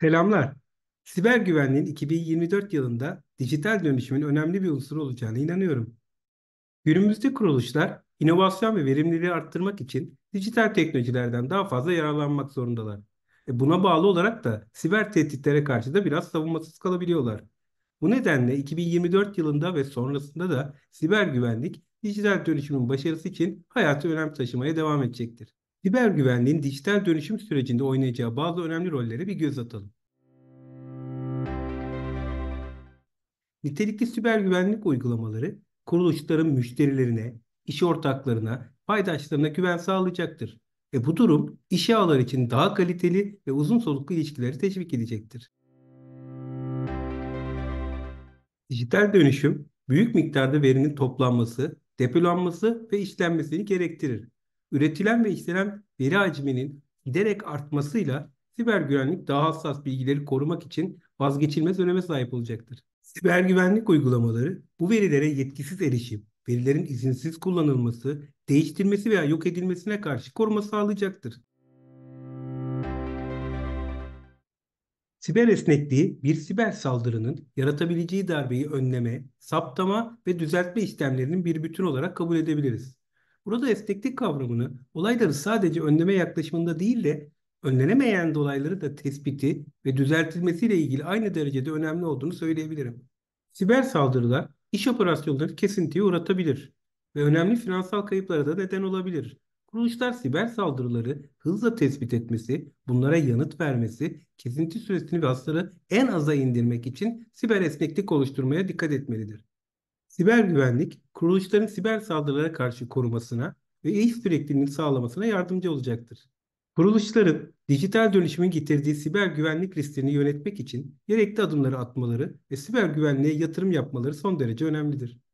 Selamlar. Siber güvenliğin 2024 yılında dijital dönüşümün önemli bir unsuru olacağına inanıyorum. Günümüzde kuruluşlar inovasyon ve verimliliği arttırmak için dijital teknolojilerden daha fazla yararlanmak zorundalar. E buna bağlı olarak da siber tehditlere karşı da biraz savunmasız kalabiliyorlar. Bu nedenle 2024 yılında ve sonrasında da siber güvenlik dijital dönüşümün başarısı için hayati önem taşımaya devam edecektir siber güvenliğin dijital dönüşüm sürecinde oynayacağı bazı önemli rollere bir göz atalım. Nitelikli siber güvenlik uygulamaları kuruluşların müşterilerine, iş ortaklarına, paydaşlarına güven sağlayacaktır. Ve bu durum iş ağları için daha kaliteli ve uzun soluklu ilişkileri teşvik edecektir. Dijital dönüşüm büyük miktarda verinin toplanması, depolanması ve işlenmesini gerektirir üretilen ve istenen veri hacminin giderek artmasıyla siber güvenlik daha hassas bilgileri korumak için vazgeçilmez öneme sahip olacaktır. Siber güvenlik uygulamaları bu verilere yetkisiz erişim, verilerin izinsiz kullanılması, değiştirmesi veya yok edilmesine karşı koruma sağlayacaktır. Siber esnekliği bir siber saldırının yaratabileceği darbeyi önleme, saptama ve düzeltme işlemlerinin bir bütün olarak kabul edebiliriz. Burada esneklik kavramını olayları sadece önleme yaklaşımında değil de önlenemeyen dolayları da tespiti ve düzeltilmesiyle ilgili aynı derecede önemli olduğunu söyleyebilirim. Siber saldırılar iş operasyonları kesintiye uğratabilir ve önemli finansal kayıplara da neden olabilir. Kuruluşlar siber saldırıları hızla tespit etmesi, bunlara yanıt vermesi, kesinti süresini ve hasarı en aza indirmek için siber esneklik oluşturmaya dikkat etmelidir. Siber güvenlik, kuruluşların siber saldırılara karşı korumasına ve iş sürekliliğini sağlamasına yardımcı olacaktır. Kuruluşların dijital dönüşümün getirdiği siber güvenlik risklerini yönetmek için gerekli adımları atmaları ve siber güvenliğe yatırım yapmaları son derece önemlidir.